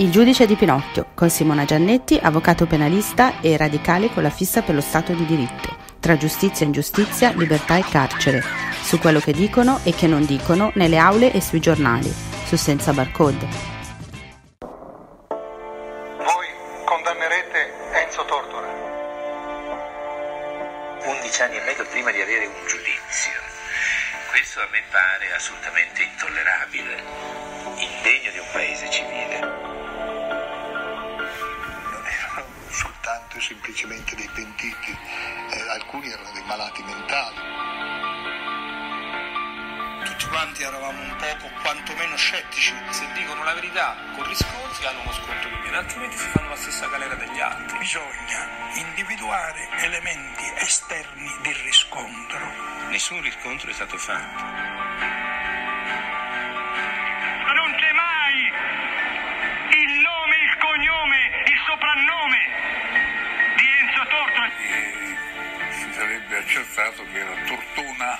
Il giudice di Pinocchio con Simona Giannetti, avvocato penalista e radicale con la fissa per lo Stato di diritto. Tra giustizia e ingiustizia, libertà e carcere. Su quello che dicono e che non dicono nelle aule e sui giornali. Su Senza Barcode. elementi esterni di riscontro. Nessun riscontro è stato fatto. Ma Non c'è mai il nome, il cognome, il soprannome di Enzo Tortora. E si sarebbe accertato che era Tortona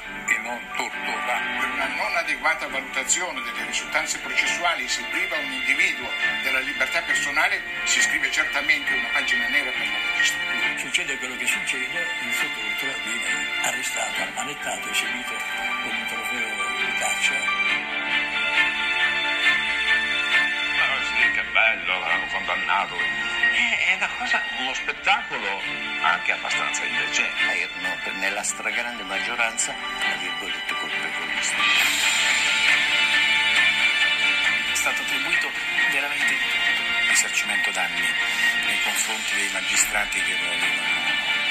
non tortura. Per una non adeguata valutazione delle risultanze processuali si priva un individuo della libertà personale, si scrive certamente una pagina nera per la magistratura. Succede quello che succede, il sottotitolo viene arrestato, ammanettato e seguito con un trofeo di caccia. Ma sì, che bello, l'hanno condannato è una cosa, uno spettacolo anche abbastanza indecente. Cioè, Erano nella stragrande maggioranza, tra virgolette, colpevolisti. È stato attribuito veramente risarcimento danni nei confronti dei magistrati che lo avevano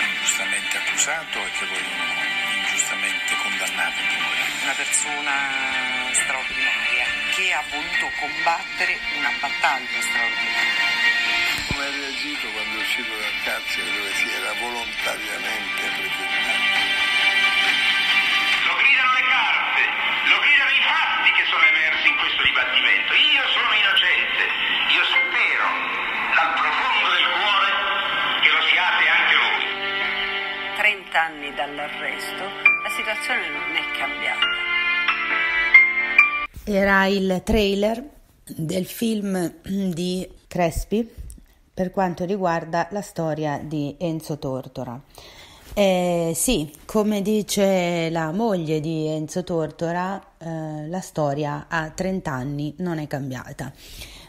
ingiustamente accusato e che lo avevano ingiustamente condannato. Una persona straordinaria che ha voluto combattere una battaglia straordinaria acquisito quando è uscito dal carcere dove si era volontariamente presentato. Lo gridano le carte, lo gridano i fatti che sono emersi in questo dibattimento. Io sono innocente, io spero dal profondo del cuore che lo siate anche voi. Trent'anni dall'arresto, la situazione non è cambiata. Era il trailer del film di Crespi per quanto riguarda la storia di Enzo Tortora. Eh, sì, come dice la moglie di Enzo Tortora, eh, la storia a 30 anni non è cambiata.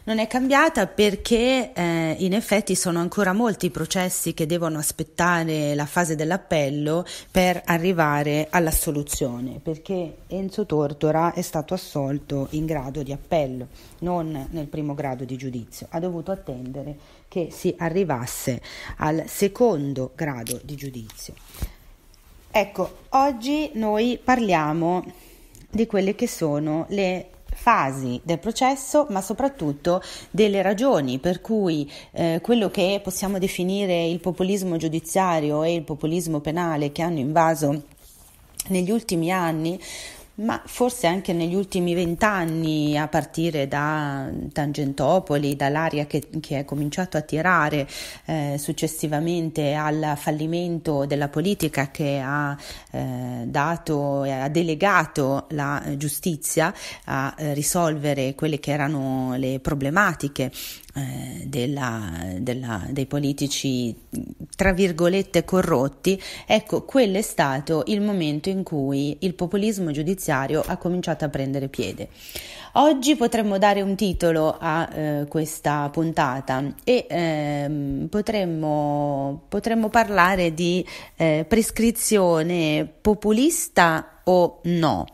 Non è cambiata perché eh, in effetti sono ancora molti i processi che devono aspettare la fase dell'appello per arrivare all'assoluzione, perché Enzo Tortora è stato assolto in grado di appello, non nel primo grado di giudizio, ha dovuto attendere che si arrivasse al secondo grado di giudizio. Ecco, oggi noi parliamo di quelle che sono le fasi del processo, ma soprattutto delle ragioni per cui eh, quello che possiamo definire il populismo giudiziario e il populismo penale che hanno invaso negli ultimi anni ma forse anche negli ultimi vent'anni, a partire da Tangentopoli, dall'aria che, che è cominciato a tirare eh, successivamente al fallimento della politica che ha eh, dato e ha delegato la giustizia a eh, risolvere quelle che erano le problematiche eh, della, della, dei politici tra virgolette corrotti, ecco quello è stato il momento in cui il populismo giudiziario ha cominciato a prendere piede. Oggi potremmo dare un titolo a eh, questa puntata e eh, potremmo, potremmo, parlare di eh, prescrizione populista o no.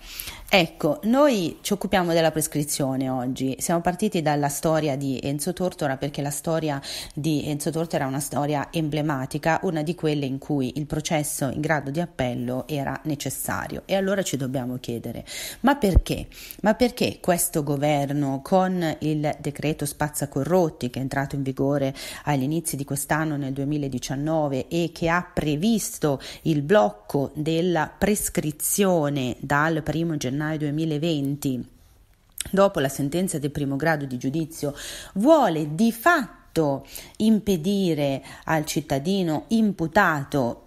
Ecco, noi ci occupiamo della prescrizione oggi. Siamo partiti dalla storia di Enzo Tortora perché la storia di Enzo Tortora era una storia emblematica, una di quelle in cui il processo in grado di appello era necessario. E allora ci dobbiamo chiedere: ma perché? Ma perché questo governo con il decreto spazza corrotti che è entrato in vigore all'inizio di quest'anno nel 2019 e che ha previsto il blocco della prescrizione dal primo gennaio gennaio 2020 dopo la sentenza del primo grado di giudizio, vuole di fatto impedire al cittadino imputato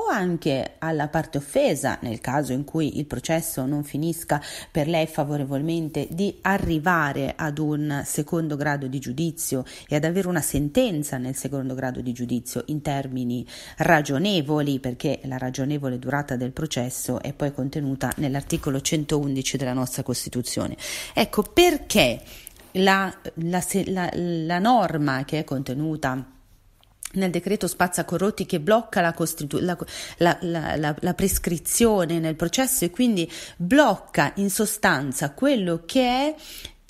o anche alla parte offesa, nel caso in cui il processo non finisca per lei favorevolmente, di arrivare ad un secondo grado di giudizio e ad avere una sentenza nel secondo grado di giudizio in termini ragionevoli, perché la ragionevole durata del processo è poi contenuta nell'articolo 111 della nostra Costituzione. Ecco perché la, la, la, la norma che è contenuta nel decreto spazzacorrotti che blocca la, costitu- la, la, la, prescrizione nel processo e quindi blocca in sostanza quello che è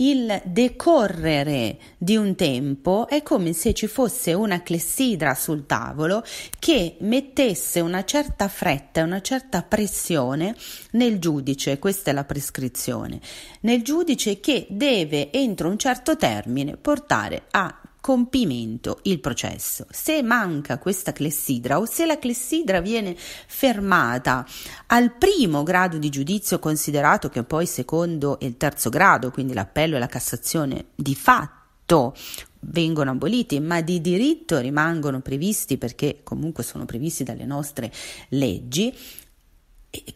il decorrere di un tempo è come se ci fosse una clessidra sul tavolo che mettesse una certa fretta, una certa pressione nel giudice, questa è la prescrizione, nel giudice che deve entro un certo termine portare a compimento il processo. Se manca questa clessidra o se la clessidra viene fermata al primo grado di giudizio, considerato che poi secondo e il terzo grado, quindi l'appello e la Cassazione, di fatto vengono aboliti, ma di diritto rimangono previsti perché comunque sono previsti dalle nostre leggi,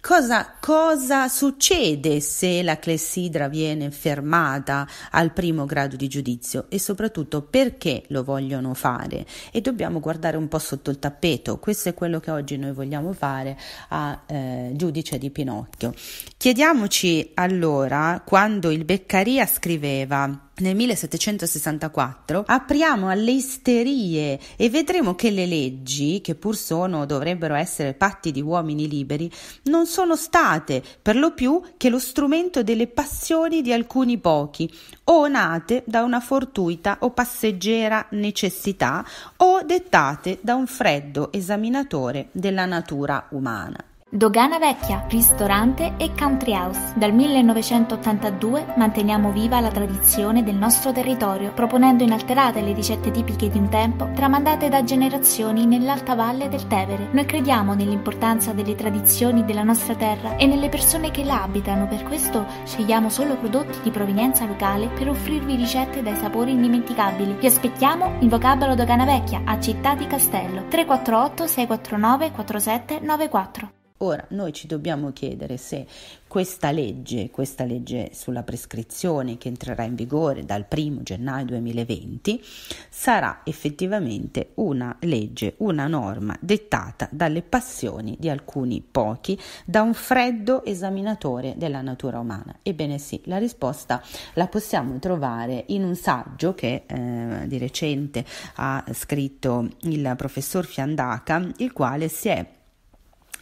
Cosa, cosa, succede se la clessidra viene fermata al primo grado di giudizio e soprattutto perché lo vogliono fare? E dobbiamo guardare un po' sotto il tappeto, questo è quello che oggi noi vogliamo fare a eh, Giudice di Pinocchio. Chiediamoci allora quando il Beccaria scriveva nel 1764 apriamo alle isterie e vedremo che le leggi, che pur sono dovrebbero essere patti di uomini liberi, non sono state per lo più che lo strumento delle passioni di alcuni pochi, o nate da una fortuita o passeggera necessità, o dettate da un freddo esaminatore della natura umana. Dogana Vecchia, ristorante e country house. Dal 1982 manteniamo viva la tradizione del nostro territorio, proponendo inalterate le ricette tipiche di un tempo, tramandate da generazioni nell'alta valle del Tevere. Noi crediamo nell'importanza delle tradizioni della nostra terra e nelle persone che la abitano, per questo scegliamo solo prodotti di provenienza locale per offrirvi ricette dai sapori indimenticabili. Vi aspettiamo in Vocabolo Dogana Vecchia a Città di Castello 348 649 4794. Ora noi ci dobbiamo chiedere se questa legge, questa legge sulla prescrizione che entrerà in vigore dal 1 gennaio 2020, sarà effettivamente una legge, una norma dettata dalle passioni di alcuni pochi, da un freddo esaminatore della natura umana. Ebbene sì, la risposta la possiamo trovare in un saggio che eh, di recente ha scritto il professor Fiandaca, il quale si è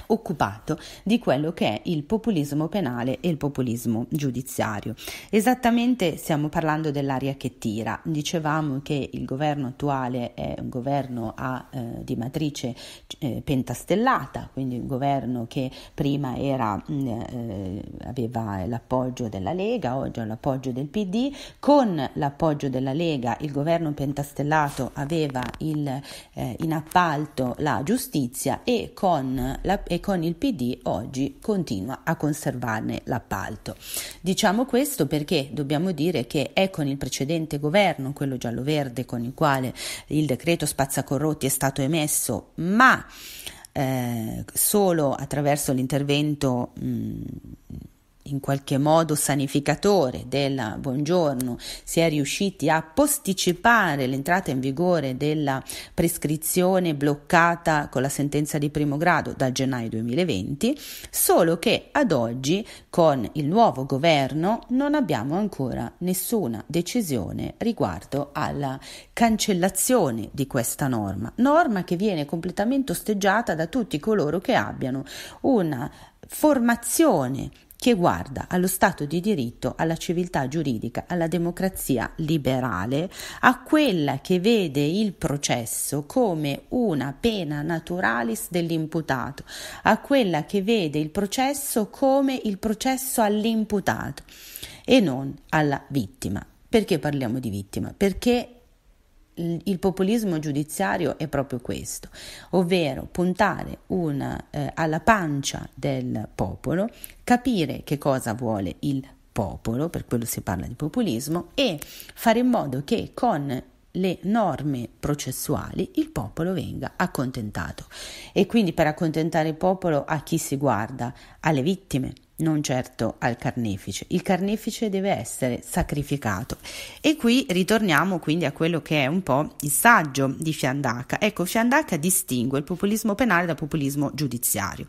occupato di quello che è il populismo penale e il populismo giudiziario. Esattamente stiamo parlando dell'aria che tira. Dicevamo che il governo attuale è un governo a, eh, di matrice eh, pentastellata, quindi un governo che prima era, mm, eh, aveva l'appoggio della Lega, oggi ha l'appoggio del PD. Con l'appoggio della Lega il governo pentastellato aveva il, eh, in appalto la giustizia e con la, e con il PD oggi continua a conservarne l'appalto. Diciamo questo perché dobbiamo dire che è con il precedente governo, quello giallo-verde con il quale il decreto spazzacorrotti è stato emesso, ma eh, solo attraverso l'intervento mh, mm, in qualche modo sanificatore della buongiorno, si è riusciti a posticipare l'entrata in vigore della prescrizione bloccata con la sentenza di primo grado dal gennaio 2020, solo che ad oggi con il nuovo governo non abbiamo ancora nessuna decisione riguardo alla cancellazione di questa norma, norma che viene completamente osteggiata da tutti coloro che abbiano una formazione che guarda allo Stato di diritto, alla civiltà giuridica, alla democrazia liberale, a quella che vede il processo come una pena naturalis dell'imputato, a quella che vede il processo come il processo all'imputato e non alla vittima. Perché parliamo di vittima? Perché il populismo giudiziario è proprio questo, ovvero puntare una, eh, alla pancia del popolo, capire che cosa vuole il popolo, per quello si parla di populismo, e fare in modo che con le norme processuali il popolo venga accontentato. E quindi per accontentare il popolo a chi si guarda? Alle vittime, non certo al carnefice. Il carnefice deve essere sacrificato. E qui ritorniamo quindi a quello che è un po' il saggio di Fiandaca. Ecco, Fiandaca distingue il populismo penale dal populismo giudiziario.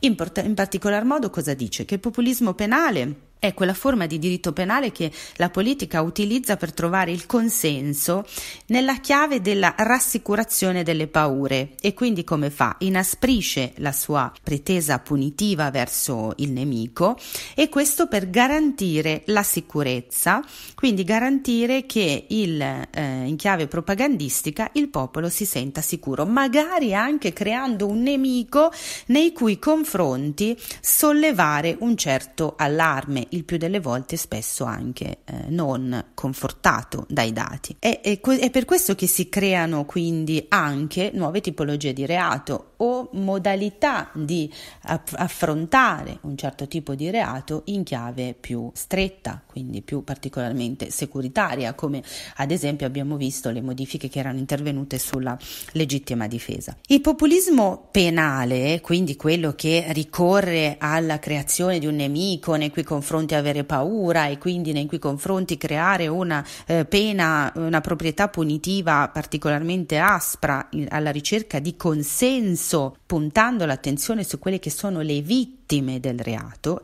In, port- in particolar modo cosa dice? Che il populismo penale è quella forma di diritto penale che la politica utilizza per trovare il consenso nella chiave della rassicurazione delle paure e quindi come fa? Inasprisce la sua pretesa punitiva verso il nemico e questo per garantire la sicurezza, quindi garantire che il, eh, in chiave propagandistica il popolo si senta sicuro, magari anche creando un nemico nei cui confronti sollevare un certo allarme il più delle volte spesso anche eh, non confortato dai dati. È, è, è per questo che si creano quindi anche nuove tipologie di reato o modalità di affrontare un certo tipo di reato in chiave più stretta, quindi più particolarmente securitaria, come ad esempio abbiamo visto le modifiche che erano intervenute sulla legittima difesa. Il populismo penale, quindi quello che ricorre alla creazione di un nemico nei cui confronti avere paura e quindi nei cui confronti creare una eh, pena, una proprietà punitiva particolarmente aspra alla ricerca di consenso puntando l'attenzione su quelle che sono le vittime del reato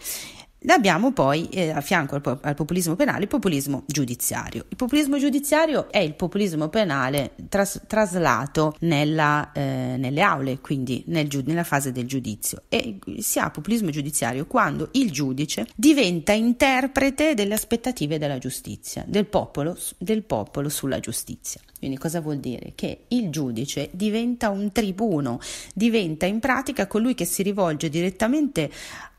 Abbiamo poi eh, a fianco al, al, populismo penale il populismo giudiziario. Il populismo giudiziario è il populismo penale tras, traslato nella, eh, nelle aule, quindi nel, nella fase del giudizio. E si ha populismo giudiziario quando il giudice diventa interprete delle aspettative della giustizia, del popolo, del popolo sulla giustizia. Quindi cosa vuol dire? Che il giudice diventa un tribuno, diventa in pratica colui che si rivolge direttamente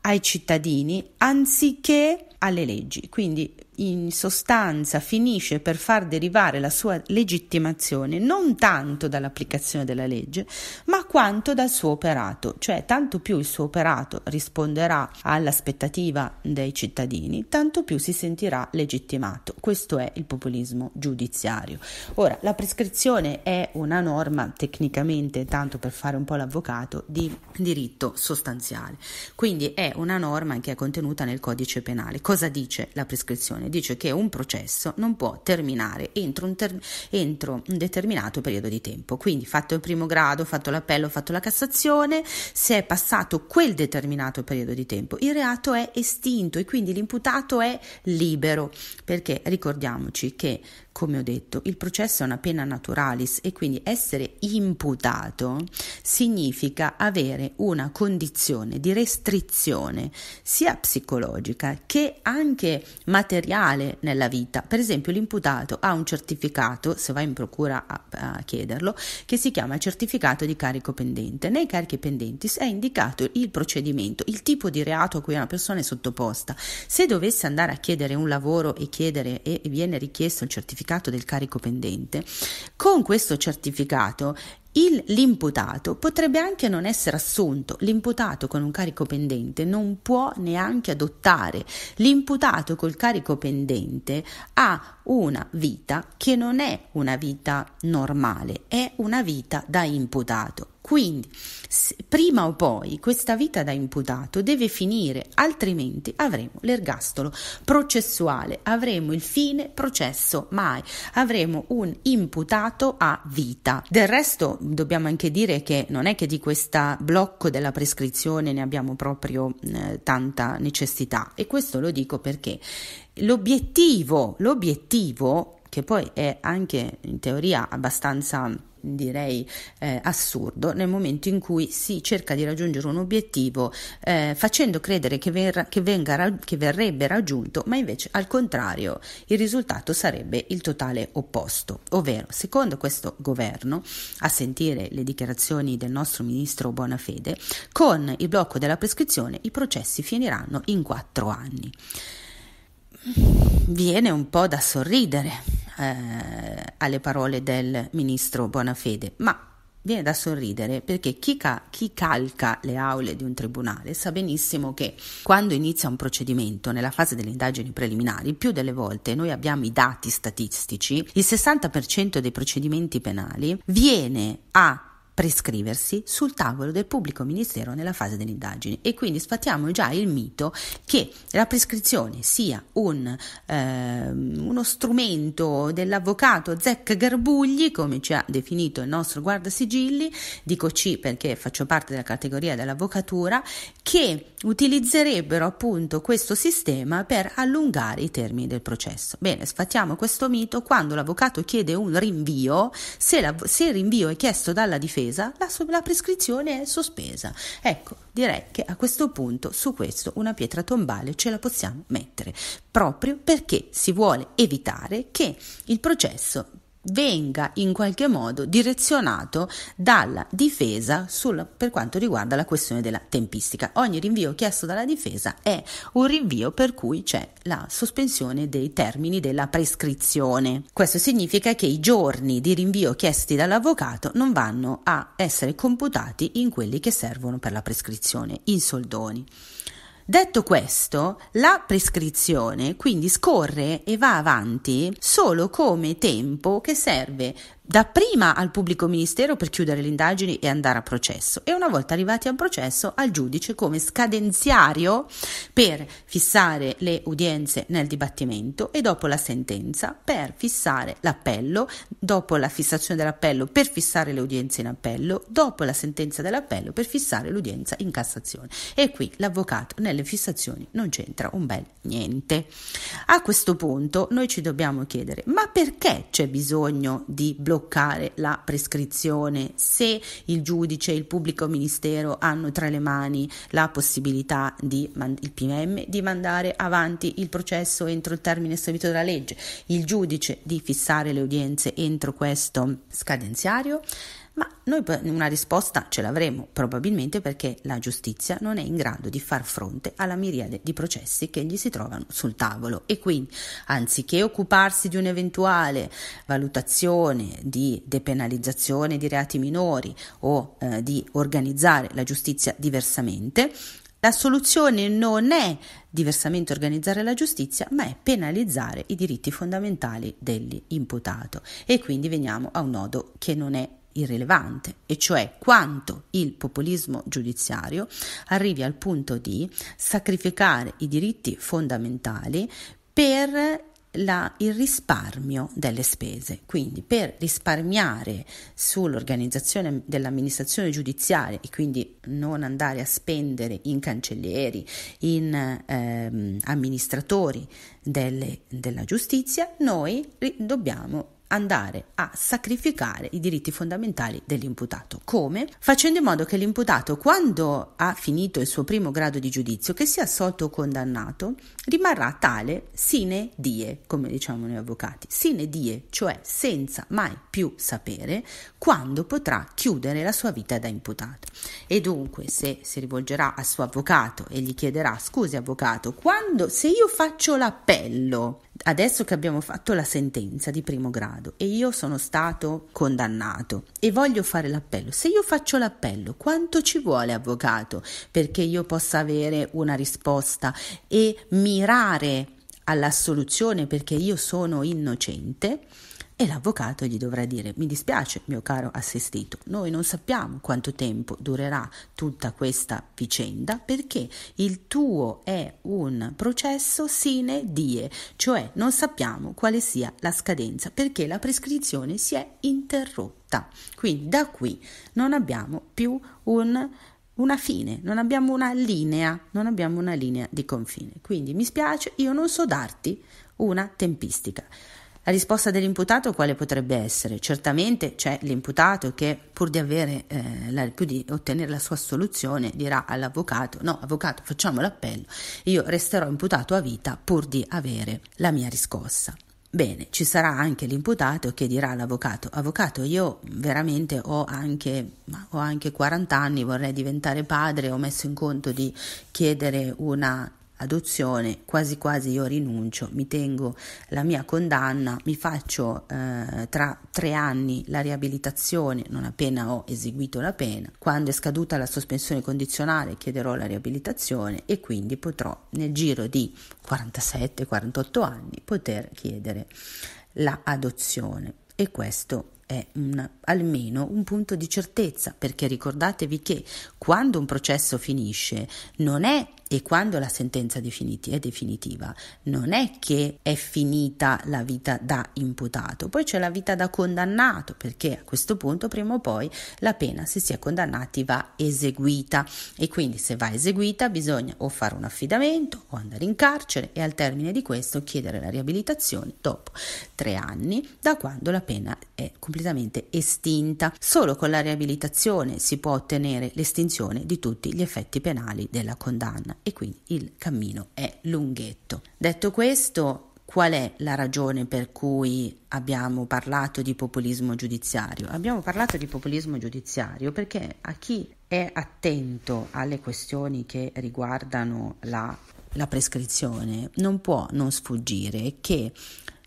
ai cittadini anziché alle leggi. Quindi in sostanza finisce per far derivare la sua legittimazione non tanto dall'applicazione della legge, ma quanto dal suo operato, cioè tanto più il suo operato risponderà all'aspettativa dei cittadini, tanto più si sentirà legittimato. Questo è il populismo giudiziario. Ora, la prescrizione è una norma tecnicamente, tanto per fare un po' l'avvocato, di diritto sostanziale. Quindi è una norma che è contenuta nel codice penale. Cosa dice la prescrizione? dice che un processo non può terminare entro un, ter- entro un determinato periodo di tempo. Quindi fatto il primo grado, fatto l'appello, fatto la Cassazione, se è passato quel determinato periodo di tempo, il reato è estinto e quindi l'imputato è libero. Perché ricordiamoci che come ho detto, il processo è una pena naturalis e quindi essere imputato significa avere una condizione di restrizione sia psicologica che anche materiale nella vita. Per esempio, l'imputato ha un certificato, se va in procura a, a chiederlo, che si chiama certificato di carico pendente. Nei carichi pendenti è indicato il procedimento, il tipo di reato a cui una persona è sottoposta. Se dovesse andare a chiedere un lavoro e chiedere e viene richiesto il certificato certificato del carico pendente, con questo certificato il, l'imputato potrebbe anche non essere assunto, l'imputato con un carico pendente non può neanche adottare, l'imputato col carico pendente ha una vita che non è una vita normale, è una vita da imputato. Quindi, prima o poi, questa vita da imputato deve finire, altrimenti avremo l'ergastolo processuale, avremo il fine processo mai, avremo un imputato a vita. Del resto, dobbiamo anche dire che non è che di questo blocco della prescrizione ne abbiamo proprio eh, tanta necessità e questo lo dico perché l'obiettivo, l'obiettivo che poi è anche in teoria abbastanza direi eh, assurdo nel momento in cui si cerca di raggiungere un obiettivo eh, facendo credere che, ver- che, venga, che verrebbe raggiunto, ma invece al contrario il risultato sarebbe il totale opposto, ovvero secondo questo governo, a sentire le dichiarazioni del nostro ministro Bonafede, con il blocco della prescrizione i processi finiranno in quattro anni. Viene un po' da sorridere eh, alle parole del ministro Bonafede, ma viene da sorridere perché chi, ca- chi, calca le aule di un tribunale sa benissimo che quando inizia un procedimento nella fase delle indagini preliminari, più delle volte noi abbiamo i dati statistici, il 60% dei procedimenti penali viene a prescriversi sul tavolo del pubblico ministero nella fase delle indagini e quindi sfattiamo già il mito che la prescrizione sia un, eh, uno strumento dell'avvocato Zec Garbugli, come ci ha definito il nostro guardasigilli, dico C perché faccio parte della categoria dell'avvocatura, che utilizzerebbero appunto questo sistema per allungare i termini del processo. Bene, sfattiamo questo mito, quando l'avvocato chiede un rinvio, se, la, se il rinvio è chiesto dalla difesa, la, la prescrizione è sospesa. Ecco, direi che a questo punto su questo una pietra tombale ce la possiamo mettere, proprio perché si vuole evitare che il processo venga in qualche modo direzionato dalla difesa sul, per quanto riguarda la questione della tempistica. Ogni rinvio chiesto dalla difesa è un rinvio per cui c'è la sospensione dei termini della prescrizione. Questo significa che i giorni di rinvio chiesti dall'avvocato non vanno a essere computati in quelli che servono per la prescrizione, in soldoni. Detto questo, la prescrizione quindi scorre e va avanti solo come tempo che serve dapprima al pubblico ministero per chiudere le indagini e andare a processo e una volta arrivati a un processo al giudice come scadenziario per fissare le udienze nel dibattimento e dopo la sentenza per fissare l'appello, dopo la fissazione dell'appello per fissare le udienze in appello, dopo la sentenza dell'appello per fissare l'udienza in Cassazione. E qui l'avvocato nelle fissazioni non c'entra un bel niente. A questo punto noi ci dobbiamo chiedere ma perché c'è bisogno di bloccare bloccare la prescrizione se il giudice e il pubblico ministero hanno tra le mani la possibilità di, il PMM di mandare avanti il processo entro il termine stabilito dalla legge, il giudice di fissare le udienze entro questo scadenziario ma noi una risposta ce l'avremo, probabilmente perché la giustizia non è in grado di far fronte alla miriade di processi che gli si trovano sul tavolo e quindi anziché occuparsi di un'eventuale valutazione di depenalizzazione di reati minori o eh, di organizzare la giustizia diversamente, la soluzione non è diversamente organizzare la giustizia, ma è penalizzare i diritti fondamentali dell'imputato. E quindi veniamo a un nodo che non è irrilevante, e cioè quanto il populismo giudiziario arrivi al punto di sacrificare i diritti fondamentali per la, il risparmio delle spese. Quindi per risparmiare sull'organizzazione dell'amministrazione giudiziaria e quindi non andare a spendere in cancellieri, in ehm, amministratori delle, della giustizia, noi dobbiamo andare a sacrificare i diritti fondamentali dell'imputato. Come? Facendo in modo che l'imputato, quando ha finito il suo primo grado di giudizio, che sia assolto o condannato, rimarrà tale sine die, come diciamo noi avvocati, sine die, cioè senza mai più sapere quando potrà chiudere la sua vita da imputato. E dunque, se si rivolgerà al suo avvocato e gli chiederà: "Scusi avvocato, quando se io faccio l'appello, adesso che abbiamo fatto la sentenza di primo grado e io sono stato condannato e voglio fare l'appello, se io faccio l'appello, quanto ci vuole avvocato perché io possa avere una risposta e mirare all'assoluzione perché io sono innocente? e l'avvocato gli dovrà dire mi dispiace mio caro assistito, noi non sappiamo quanto tempo durerà tutta questa vicenda perché il tuo è un processo sine die, cioè non sappiamo quale sia la scadenza perché la prescrizione si è interrotta. Quindi da qui non abbiamo più un una fine, non abbiamo una linea, non abbiamo una linea di confine. Quindi mi spiace, io non so darti una tempistica. La risposta dell'imputato quale potrebbe essere? Certamente c'è l'imputato che pur di, avere, eh, la, pur di ottenere la sua assoluzione dirà all'avvocato no, avvocato facciamo l'appello, io resterò imputato a vita pur di avere la mia riscossa. Bene, ci sarà anche l'imputato che dirà all'avvocato, avvocato io veramente ho anche, ho anche 40 anni, vorrei diventare padre, ho messo in conto di chiedere una adozione, quasi quasi io rinuncio, mi tengo la mia condanna, mi faccio eh, tra tre anni la riabilitazione non appena ho eseguito la pena, quando è scaduta la sospensione condizionale chiederò la riabilitazione e quindi potrò nel giro di 47-48 anni poter chiedere la adozione e questo è un, almeno un punto di certezza perché ricordatevi che quando un processo finisce non è e quando la sentenza definitiva è definitiva non è che è finita la vita da imputato, poi c'è la vita da condannato perché a questo punto prima o poi la pena se si è condannati va eseguita e quindi se va eseguita bisogna o fare un affidamento o andare in carcere e al termine di questo chiedere la riabilitazione dopo tre anni da quando la pena è completamente estinta. Solo con la riabilitazione si può ottenere l'estinzione di tutti gli effetti penali della condanna e quindi il cammino è lunghetto. Detto questo, Qual è la ragione per cui abbiamo parlato di populismo giudiziario? Abbiamo parlato di populismo giudiziario perché a chi è attento alle questioni che riguardano la, la prescrizione non può non sfuggire che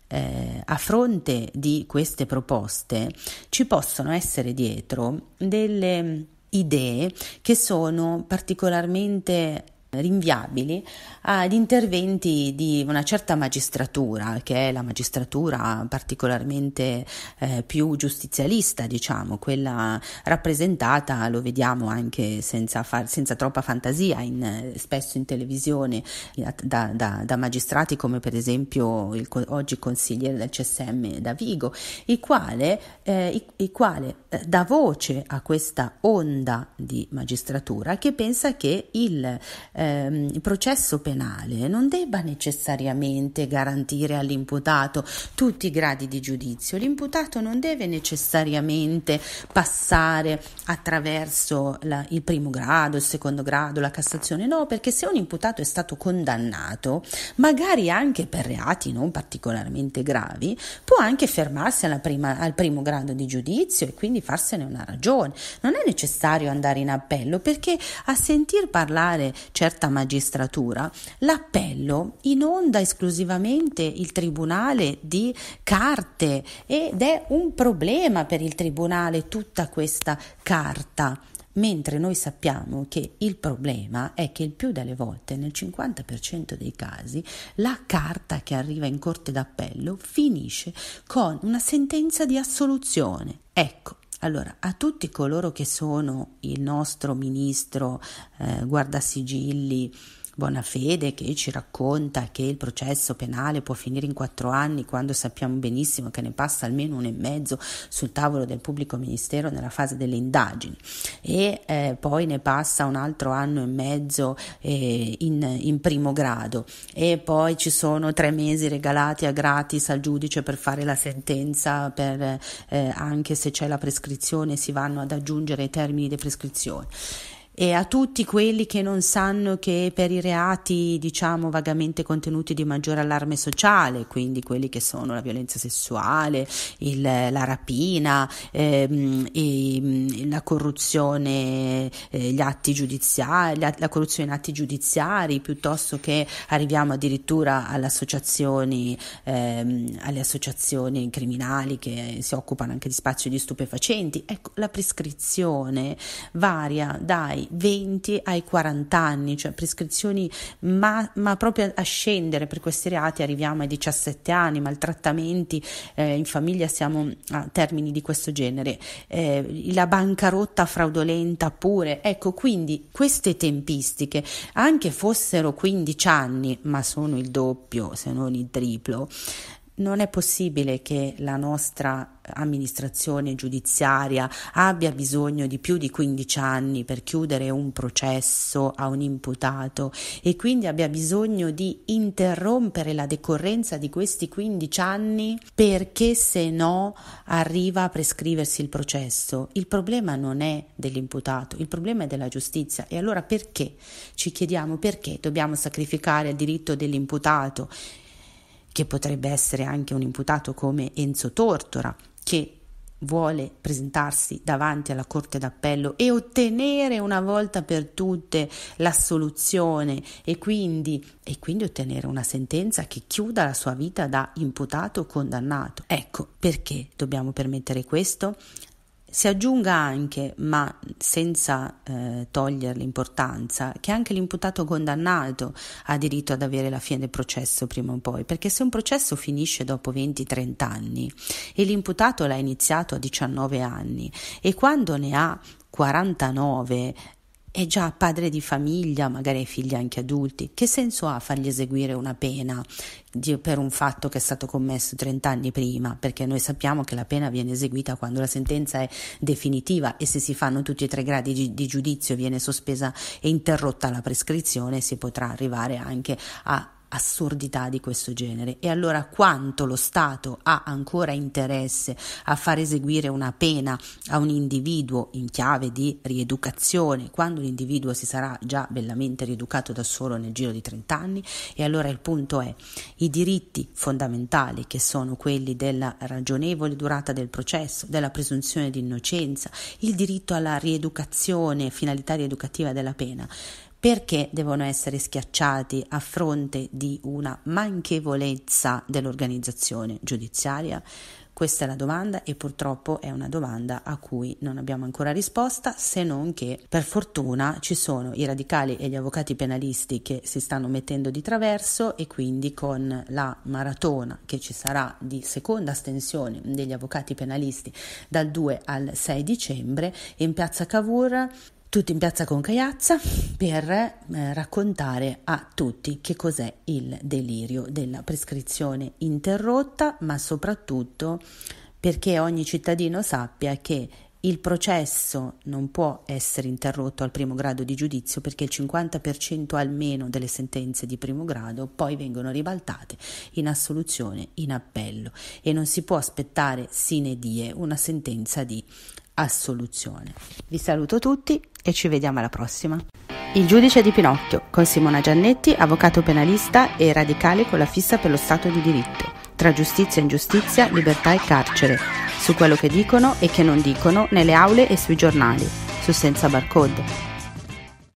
eh, a fronte di queste proposte ci possono essere dietro delle idee che sono particolarmente rinviabili ad interventi di una certa magistratura, che è la magistratura particolarmente eh, più giustizialista, diciamo, quella rappresentata, lo vediamo anche senza, far, senza troppa fantasia, in, eh, spesso in televisione eh, da, da, da, magistrati come per esempio il, oggi consigliere del CSM Davigo, il quale, eh, il, il quale eh, dà voce a questa onda di magistratura che pensa che il eh, ehm, processo penale non debba necessariamente garantire all'imputato tutti i gradi di giudizio, l'imputato non deve necessariamente passare attraverso la, il primo grado, il secondo grado, la Cassazione, no, perché se un imputato è stato condannato, magari anche per reati non particolarmente gravi, può anche fermarsi prima, al primo grado di giudizio e quindi farsene una ragione. Non è necessario andare in appello perché a sentir parlare certe certa magistratura, l'appello inonda esclusivamente il tribunale di carte ed è un problema per il tribunale tutta questa carta mentre noi sappiamo che il problema è che il più delle volte, nel 50% dei casi, la carta che arriva in corte d'appello finisce con una sentenza di assoluzione. Ecco, allora, a tutti coloro che sono il nostro ministro eh, guardasigilli, Bonafede che ci racconta che il processo penale può finire in quattro anni quando sappiamo benissimo che ne passa almeno uno e mezzo sul tavolo del pubblico ministero nella fase delle indagini e eh, poi ne passa un altro anno e mezzo eh, in, in primo grado e poi ci sono tre mesi regalati a gratis al giudice per fare la sentenza per, eh, anche se c'è la prescrizione si vanno ad aggiungere i termini di prescrizione e a tutti quelli che non sanno che per i reati, diciamo, vagamente contenuti di maggiore allarme sociale, quindi quelli che sono la violenza sessuale, il, la rapina, ehm, e, mm, la corruzione, eh, gli atti giudiziari, la corruzione in atti giudiziari, piuttosto che arriviamo addirittura alle associazioni, ehm, alle associazioni criminali che si occupano anche di spazio di stupefacenti. Ecco, la prescrizione varia dai 20 ai 40 anni, cioè prescrizioni ma, ma proprio a scendere per questi reati arriviamo ai 17 anni, maltrattamenti eh, in famiglia siamo a termini di questo genere, eh, la bancarotta fraudolenta pure, ecco quindi queste tempistiche anche fossero 15 anni, ma sono il doppio se non il triplo, non è possibile che la nostra amministrazione giudiziaria abbia bisogno di più di 15 anni per chiudere un processo a un imputato e quindi abbia bisogno di interrompere la decorrenza di questi 15 anni perché se no arriva a prescriversi il processo. Il problema non è dell'imputato, il problema è della giustizia e allora perché ci chiediamo perché dobbiamo sacrificare il diritto dell'imputato che potrebbe essere anche un imputato come Enzo Tortora, che vuole presentarsi davanti alla Corte d'Appello e ottenere una volta per tutte l'assoluzione e quindi, e quindi ottenere una sentenza che chiuda la sua vita da imputato o condannato. Ecco perché dobbiamo permettere questo? Si aggiunga anche, ma senza eh, togliere l'importanza, che anche l'imputato condannato ha diritto ad avere la fine del processo prima o poi, perché se un processo finisce dopo 20-30 anni e l'imputato l'ha iniziato a 19 anni e quando ne ha 49 è già padre di famiglia, magari ha figli anche adulti, che senso ha fargli eseguire una pena di, per un fatto che è stato commesso 30 anni prima? Perché noi sappiamo che la pena viene eseguita quando la sentenza è definitiva e se si fanno tutti e tre gradi di, di giudizio viene sospesa e interrotta la prescrizione, si potrà arrivare anche a assurdità di questo genere. E allora quanto lo Stato ha ancora interesse a far eseguire una pena a un individuo in chiave di rieducazione, quando l'individuo si sarà già bellamente rieducato da solo nel giro di 30 anni? E allora il punto è, i diritti fondamentali che sono quelli della ragionevole durata del processo, della presunzione di innocenza, il diritto alla rieducazione, finalità rieducativa della pena, perché devono essere schiacciati a fronte di una manchevolezza dell'organizzazione giudiziaria? Questa è la domanda e purtroppo è una domanda a cui non abbiamo ancora risposta se non che per fortuna ci sono i radicali e gli avvocati penalisti che si stanno mettendo di traverso e quindi con la maratona che ci sarà di seconda stensione degli avvocati penalisti dal 2 al 6 dicembre in piazza Cavour tutti in piazza con Caiazza per eh, raccontare a tutti che cos'è il delirio della prescrizione interrotta, ma soprattutto perché ogni cittadino sappia che il processo non può essere interrotto al primo grado di giudizio perché il 50% almeno delle sentenze di primo grado poi vengono ribaltate in assoluzione, in appello e non si può aspettare sine die una sentenza di assoluzione. Vi saluto tutti, e ci vediamo alla prossima. Il giudice di Pinocchio con Simona Giannetti, avvocato penalista e radicale con la fissa per lo Stato di diritto, tra giustizia e ingiustizia, libertà e carcere, su quello che dicono e che non dicono nelle aule e sui giornali, su Senza Barcode